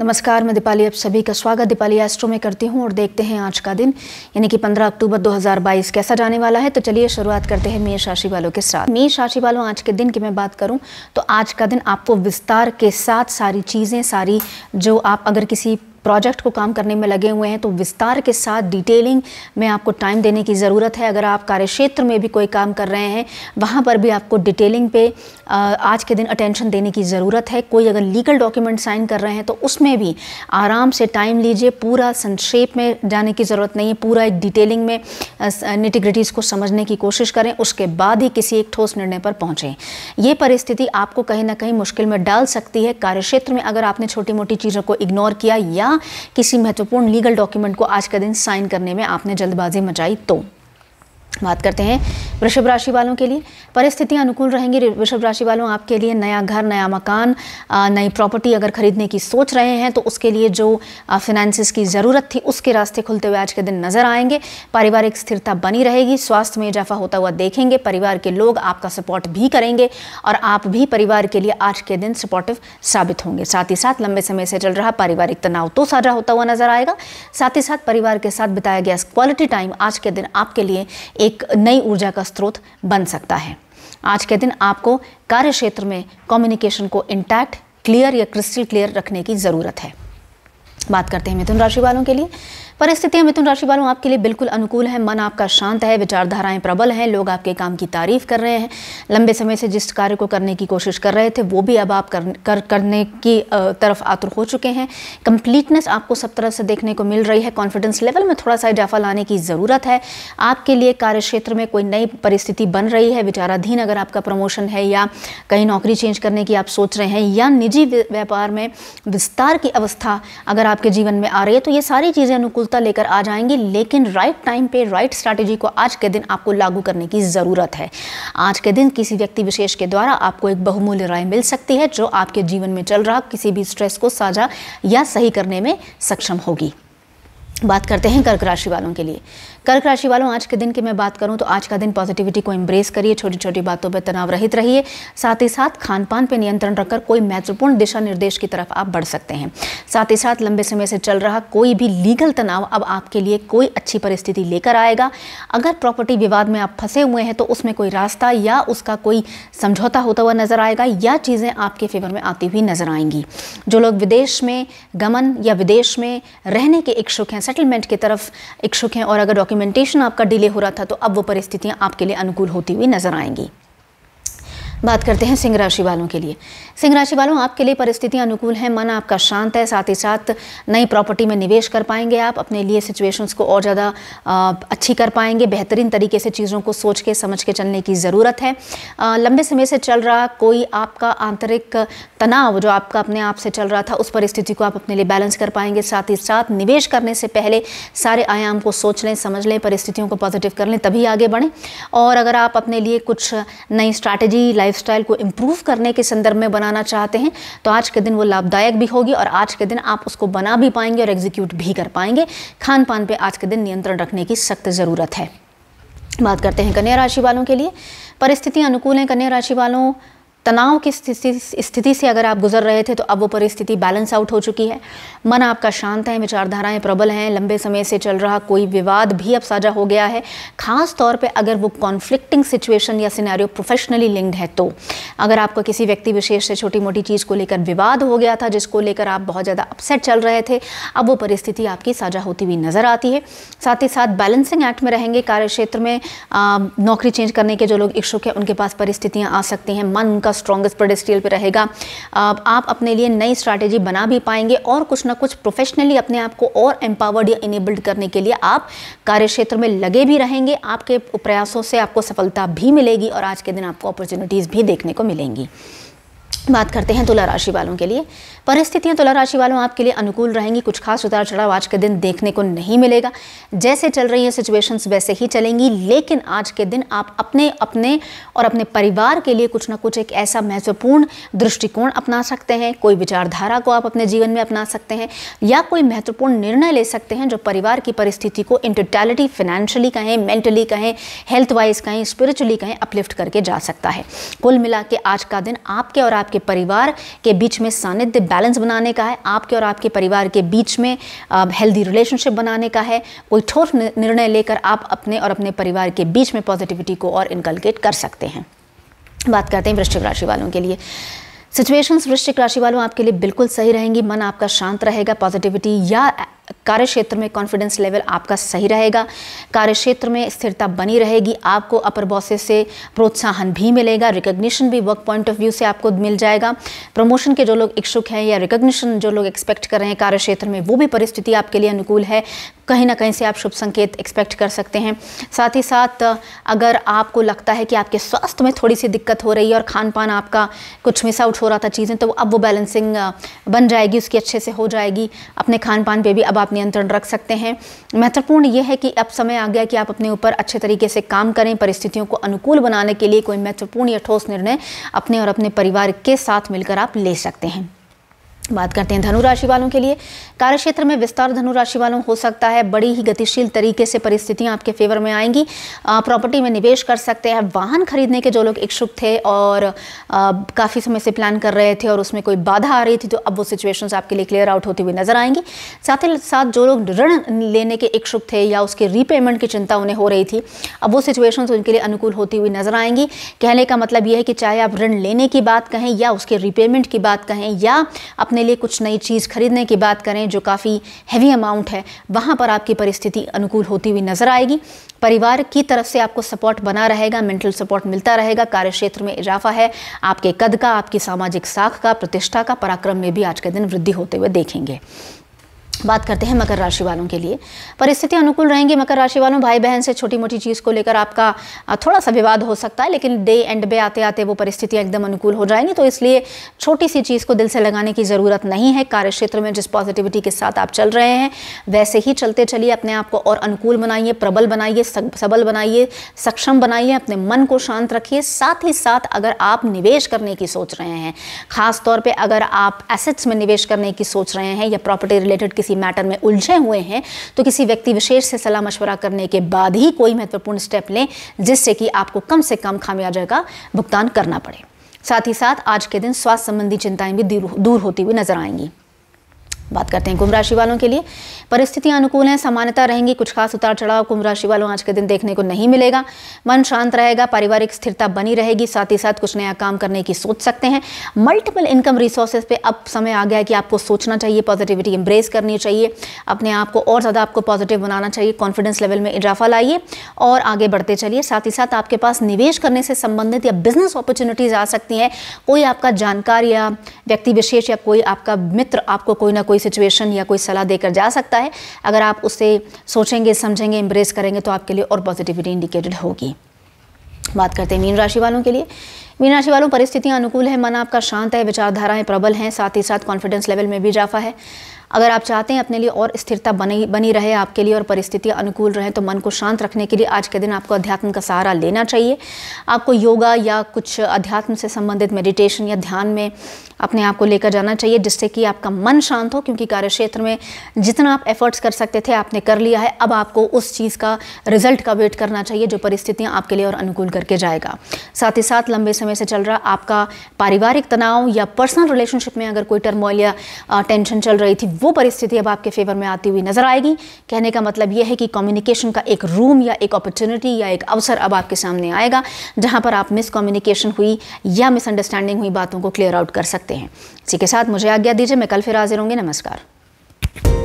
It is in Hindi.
नमस्कार मैं दीपाली आप सभी का स्वागत दीपाली एस्ट्रो में करती हूँ और देखते हैं आज का दिन यानी कि 15 अक्टूबर 2022 कैसा जाने वाला है तो चलिए शुरुआत करते हैं मेष राशि वालों के साथ मेष राशि वालों आज के दिन की मैं बात करूँ तो आज का दिन आपको विस्तार के साथ सारी चीज़ें सारी जो आप अगर किसी प्रोजेक्ट को काम करने में लगे हुए हैं तो विस्तार के साथ डिटेलिंग में आपको टाइम देने की ज़रूरत है अगर आप कार्य क्षेत्र में भी कोई काम कर रहे हैं वहाँ पर भी आपको डिटेलिंग पे आज के दिन अटेंशन देने की ज़रूरत है कोई अगर लीगल डॉक्यूमेंट साइन कर रहे हैं तो उसमें भी आराम से टाइम लीजिए पूरा संक्षेप में जाने की ज़रूरत नहीं है पूरा एक डिटेलिंग में निटिग्रिटीज़ को समझने की कोशिश करें उसके बाद ही किसी एक ठोस निर्णय पर पहुँचें ये परिस्थिति आपको कहीं ना कहीं मुश्किल में डाल सकती है कार्यक्षेत्र में अगर आपने छोटी मोटी चीज़ों को इग्नोर किया या किसी महत्वपूर्ण लीगल डॉक्यूमेंट को आज का दिन साइन करने में आपने जल्दबाजी मचाई तो बात करते हैं वृषभ राशि वालों के लिए परिस्थितियां अनुकूल रहेंगी वृषभ राशि वालों आपके लिए नया घर नया मकान नई प्रॉपर्टी अगर खरीदने की सोच रहे हैं तो उसके लिए जो फिनेंसिस की ज़रूरत थी उसके रास्ते खुलते हुए आज के दिन नजर आएंगे पारिवारिक स्थिरता बनी रहेगी स्वास्थ्य में इजाफा होता हुआ देखेंगे परिवार के लोग आपका सपोर्ट भी करेंगे और आप भी परिवार के लिए आज के दिन सपोर्टिव साबित होंगे साथ ही साथ लंबे समय से चल रहा पारिवारिक तनाव तो साझा होता हुआ नजर आएगा साथ ही साथ परिवार के साथ बिताया गया क्वालिटी टाइम आज के दिन आपके लिए एक नई ऊर्जा का स्रोत बन सकता है आज के दिन आपको कार्य क्षेत्र में कम्युनिकेशन को इंटैक्ट क्लियर या क्रिस्टल क्लियर रखने की ज़रूरत है बात करते हैं मिथुन राशि वालों के लिए परिस्थितियां मिथुन राशि वालों आपके लिए बिल्कुल अनुकूल है मन आपका शांत है विचारधाराएं प्रबल हैं लोग आपके काम की तारीफ कर रहे हैं लंबे समय से जिस कार्य को करने की कोशिश कर रहे थे वो भी अब आप कर, कर करने की तरफ आतुर हो चुके हैं कंप्लीटनेस आपको सब तरह से देखने को मिल रही है कॉन्फिडेंस लेवल में थोड़ा सा इजाफा लाने की ज़रूरत है आपके लिए कार्य क्षेत्र में कोई नई परिस्थिति बन रही है विचाराधीन अगर आपका प्रमोशन है या कहीं नौकरी चेंज करने की आप सोच रहे हैं या निजी व्यापार में विस्तार की अवस्था अगर आपके जीवन में आ रही है तो ये सारी चीज़ें अनुकूल अनुकूलता लेकर आ जाएंगी लेकिन राइट टाइम पे राइट स्ट्रैटेजी को आज के दिन आपको लागू करने की ज़रूरत है आज के दिन किसी व्यक्ति विशेष के द्वारा आपको एक बहुमूल्य राय मिल सकती है जो आपके जीवन में चल रहा किसी भी स्ट्रेस को साझा या सही करने में सक्षम होगी बात करते हैं कर्क राशि वालों के लिए कर्क राशि वालों आज के दिन की मैं बात करूं तो आज का दिन पॉजिटिविटी को एम्ब्रेस करिए छोटी छोटी बातों पर तनाव रहित रहिए साथ ही साथ खान पान पर नियंत्रण रखकर कोई महत्वपूर्ण दिशा निर्देश की तरफ आप बढ़ सकते हैं साथ ही साथ लंबे समय से चल रहा कोई भी लीगल तनाव अब आपके लिए कोई अच्छी परिस्थिति लेकर आएगा अगर प्रॉपर्टी विवाद में आप फंसे हुए हैं तो उसमें कोई रास्ता या उसका कोई समझौता होता हुआ नजर आएगा या चीज़ें आपके फेवर में आती हुई नजर आएंगी जो लोग विदेश में गमन या विदेश में रहने के इच्छुक हैं सेटलमेंट की तरफ इच्छुक हैं और अगर डॉक्यूमेंट डॉक्यूमेंटेशन आपका डिले हो रहा था तो अब वो परिस्थितियाँ आपके लिए अनुकूल होती हुई नजर आएंगी बात करते हैं सिंह राशि वालों के लिए सिंह राशि वालों आपके लिए परिस्थितियां अनुकूल हैं मन आपका शांत है साथ ही साथ नई प्रॉपर्टी में निवेश कर पाएंगे आप अपने लिए सिचुएशंस को और ज़्यादा अच्छी कर पाएंगे बेहतरीन तरीके से चीज़ों को सोच के समझ के चलने की ज़रूरत है आ, लंबे समय से चल रहा कोई आपका आंतरिक तनाव जो आपका अपने आप से चल रहा था उस परिस्थिति को आप अपने लिए बैलेंस कर पाएंगे साथ ही साथ निवेश करने से पहले सारे आयाम को सोच लें समझ लें परिस्थितियों को पॉजिटिव कर लें तभी आगे बढ़ें और अगर आप अपने लिए कुछ नई स्ट्रैटेजी लाइफ लाइफस्टाइल को इम्प्रूव करने के संदर्भ में बनाना चाहते हैं तो आज के दिन वो लाभदायक भी होगी और आज के दिन आप उसको बना भी पाएंगे और एग्जीक्यूट भी कर पाएंगे खान पान पर आज के दिन नियंत्रण रखने की सख्त ज़रूरत है बात करते हैं कन्या राशि वालों के लिए परिस्थितियाँ अनुकूल हैं कन्या राशि वालों तनाव की स्थिति से अगर आप गुजर रहे थे तो अब वो परिस्थिति बैलेंस आउट हो चुकी है मन आपका शांत है विचारधाराएं प्रबल हैं लंबे समय से चल रहा कोई विवाद भी अब साझा हो गया है खास तौर पे अगर वो कॉन्फ्लिक्टिंग सिचुएशन या सिनेरियो प्रोफेशनली लिंक्ड है तो अगर आपको किसी व्यक्ति विशेष से छोटी मोटी चीज़ को लेकर विवाद हो गया था जिसको लेकर आप बहुत ज़्यादा अपसेट चल रहे थे अब वो परिस्थिति आपकी साझा होती हुई नज़र आती है साथ ही साथ बैलेंसिंग एक्ट में रहेंगे कार्य क्षेत्र में नौकरी चेंज करने के जो लोग इच्छुक हैं उनके पास परिस्थितियाँ आ सकती हैं मन उनका स्ट्रॉगेस्ट पेडेस्ट्रियल पे रहेगा आप अपने लिए नई स्ट्रैटेजी बना भी पाएंगे और कुछ ना कुछ प्रोफेशनली अपने आप को और एम्पावर्ड या इनेबल्ड करने के लिए आप कार्य क्षेत्र में लगे भी रहेंगे आपके प्रयासों से आपको सफलता भी मिलेगी और आज के दिन आपको अपॉर्चुनिटीज़ भी देखने को मिलेंगी बात करते हैं तुला राशि वालों के लिए परिस्थितियां तुला राशि वालों आपके लिए अनुकूल रहेंगी कुछ खास उतार चढ़ाव आज के दिन देखने को नहीं मिलेगा जैसे चल रही हैं सिचुएशंस वैसे ही चलेंगी लेकिन आज के दिन आप अपने अपने और अपने परिवार के लिए कुछ ना कुछ एक ऐसा महत्वपूर्ण दृष्टिकोण अपना सकते हैं कोई विचारधारा को आप अपने जीवन में अपना सकते हैं या कोई महत्वपूर्ण निर्णय ले सकते हैं जो परिवार की परिस्थिति को इन टोटैलिटी फाइनेंशियली कहें मेंटली कहें हेल्थ वाइज कहें स्पिरिचुअली कहें अपलिफ्ट करके जा सकता है कुल मिला आज का दिन आपके और आपके परिवार के बीच में सानिध्य बैलेंस बनाने का है आपके और आपके परिवार के बीच में हेल्दी रिलेशनशिप बनाने का है कोई ठोस निर्णय लेकर आप अपने और अपने परिवार के बीच में पॉजिटिविटी को और इनकलकेट कर सकते हैं बात करते हैं वृश्चिक राशि वालों के लिए सिचुएशंस वृश्चिक राशि वालों आपके लिए बिल्कुल सही रहेंगी मन आपका शांत रहेगा पॉजिटिविटी या कार्य क्षेत्र में कॉन्फिडेंस लेवल आपका सही रहेगा कार्य क्षेत्र में स्थिरता बनी रहेगी आपको अपर बॉसेस से प्रोत्साहन भी मिलेगा रिकॉग्निशन भी वर्क पॉइंट ऑफ व्यू से आपको मिल जाएगा प्रमोशन के जो लोग इच्छुक हैं या रिकग्निशन जो लोग एक्सपेक्ट कर रहे हैं कार्य क्षेत्र में वो भी परिस्थिति आपके लिए अनुकूल है कहीं ना कहीं से आप शुभ संकेत एक्सपेक्ट कर सकते हैं साथ ही साथ अगर आपको लगता है कि आपके स्वास्थ्य में थोड़ी सी दिक्कत हो रही है और खान पान आपका कुछ मिस आउट हो रहा था चीज़ें तो अब वो बैलेंसिंग बन जाएगी उसकी अच्छे से हो जाएगी अपने खान पान पर भी अब आप नियंत्रण रख सकते हैं महत्वपूर्ण ये है कि अब समय आ गया कि आप अपने ऊपर अच्छे तरीके से काम करें परिस्थितियों को अनुकूल बनाने के लिए कोई महत्वपूर्ण या ठोस निर्णय अपने और अपने परिवार के साथ मिलकर आप ले सकते हैं बात करते हैं धनु राशि वालों के लिए कार्य क्षेत्र में विस्तार धनु राशि वालों हो सकता है बड़ी ही गतिशील तरीके से परिस्थितियां आपके फेवर में आएंगी प्रॉपर्टी में निवेश कर सकते हैं वाहन खरीदने के जो लोग इच्छुक थे और काफ़ी समय से प्लान कर रहे थे और उसमें कोई बाधा आ रही थी तो अब वो सिचुएशंस आपके लिए क्लियर आउट होती हुई नजर आएंगी साथ ही साथ जो लोग ऋण लेने के इच्छुक थे या उसके रीपेमेंट की चिंता उन्हें हो रही थी अब वो सिचुएशंस उनके लिए अनुकूल होती हुई नजर आएंगी कहने का मतलब यह है कि चाहे आप ऋण लेने की बात कहें या उसके रीपेमेंट की बात कहें या अपने अपने लिए कुछ नई चीज़ खरीदने की बात करें जो काफ़ी हैवी अमाउंट है वहाँ पर आपकी परिस्थिति अनुकूल होती हुई नज़र आएगी परिवार की तरफ से आपको सपोर्ट बना रहेगा मेंटल सपोर्ट मिलता रहेगा कार्य क्षेत्र में इजाफा है आपके कद का आपकी सामाजिक साख का प्रतिष्ठा का पराक्रम में भी आज के दिन वृद्धि होते हुए देखेंगे बात करते हैं मकर राशि वालों के लिए परिस्थिति अनुकूल रहेंगी मकर राशि वालों भाई बहन से छोटी मोटी चीज़ को लेकर आपका थोड़ा सा विवाद हो सकता है लेकिन डे एंड बे आते आते वो परिस्थितियाँ एकदम अनुकूल हो जाएंगी तो इसलिए छोटी सी चीज़ को दिल से लगाने की ज़रूरत नहीं है कार्य क्षेत्र में जिस पॉजिटिविटी के साथ आप चल रहे हैं वैसे ही चलते चलिए अपने आप को और अनुकूल बनाइए प्रबल बनाइए सबल बनाइए सक्षम बनाइए अपने मन को शांत रखिए साथ ही साथ अगर आप निवेश करने की सोच रहे हैं खासतौर पर अगर आप एसेट्स में निवेश करने की सोच रहे हैं या प्रॉपर्टी रिलेटेड किसी किसी मैटर में उलझे हुए हैं तो किसी व्यक्ति विशेष से सलाह मशवरा करने के बाद ही कोई महत्वपूर्ण स्टेप लें जिससे कि आपको कम से कम खामियाजा का भुगतान करना पड़े साथ ही साथ आज के दिन स्वास्थ्य संबंधी चिंताएं भी दूर होती हुई नजर आएंगी बात करते हैं कुंभ राशि वालों के लिए परिस्थितियां अनुकूल हैं सामान्यता रहेंगी कुछ खास उतार चढ़ाव कुंभ राशि वालों आज के दिन देखने को नहीं मिलेगा मन शांत रहेगा पारिवारिक स्थिरता बनी रहेगी साथ ही साथ कुछ नया काम करने की सोच सकते हैं मल्टीपल इनकम रिसोर्सेज पे अब समय आ गया है कि आपको सोचना चाहिए पॉजिटिविटी एम्ब्रेस करनी चाहिए अपने आप को और ज़्यादा आपको पॉजिटिव बनाना चाहिए कॉन्फिडेंस लेवल में इजाफा लाइए और आगे बढ़ते चलिए साथ ही साथ आपके पास निवेश करने से संबंधित या बिजनेस अपॉर्चुनिटीज़ आ सकती हैं कोई आपका जानकार या व्यक्ति विशेष या कोई आपका मित्र आपको कोई ना कोई कोई सिचुएशन या कोई सलाह देकर जा सकता है अगर आप उसे सोचेंगे समझेंगे इम्प्रेस करेंगे तो आपके लिए और पॉजिटिविटी इंडिकेटेड होगी बात करते हैं मीन राशि वालों के लिए मीन राशि वालों परिस्थितियां अनुकूल है मन आपका शांत है विचारधाराएं प्रबल हैं साथ ही साथ कॉन्फिडेंस लेवल में भी इजाफा है अगर आप चाहते हैं अपने लिए और स्थिरता बनी बनी रहे आपके लिए और परिस्थितियाँ अनुकूल रहें तो मन को शांत रखने के लिए आज के दिन आपको अध्यात्म का सहारा लेना चाहिए आपको योगा या कुछ अध्यात्म से संबंधित मेडिटेशन या ध्यान में अपने आप को लेकर जाना चाहिए जिससे कि आपका मन शांत हो क्योंकि कार्यक्षेत्र में जितना आप एफर्ट्स कर सकते थे आपने कर लिया है अब आपको उस चीज़ का रिजल्ट का वेट करना चाहिए जो परिस्थितियाँ आपके लिए और अनुकूल करके जाएगा साथ ही साथ लंबे समय से चल रहा आपका पारिवारिक तनाव या पर्सनल रिलेशनशिप में अगर कोई टर्मोइल या टेंशन चल रही थी वो परिस्थिति अब आपके फेवर में आती हुई नज़र आएगी कहने का मतलब यह है कि कम्युनिकेशन का एक रूम या एक अपॉर्चुनिटी या एक अवसर अब आपके सामने आएगा जहाँ पर आप मिसकम्युनिकेशन हुई या मिसअंडरस्टैंडिंग हुई बातों को क्लियर आउट कर सकते हैं इसी के साथ मुझे आज्ञा दीजिए मैं कल फिर हाजिर होंगे नमस्कार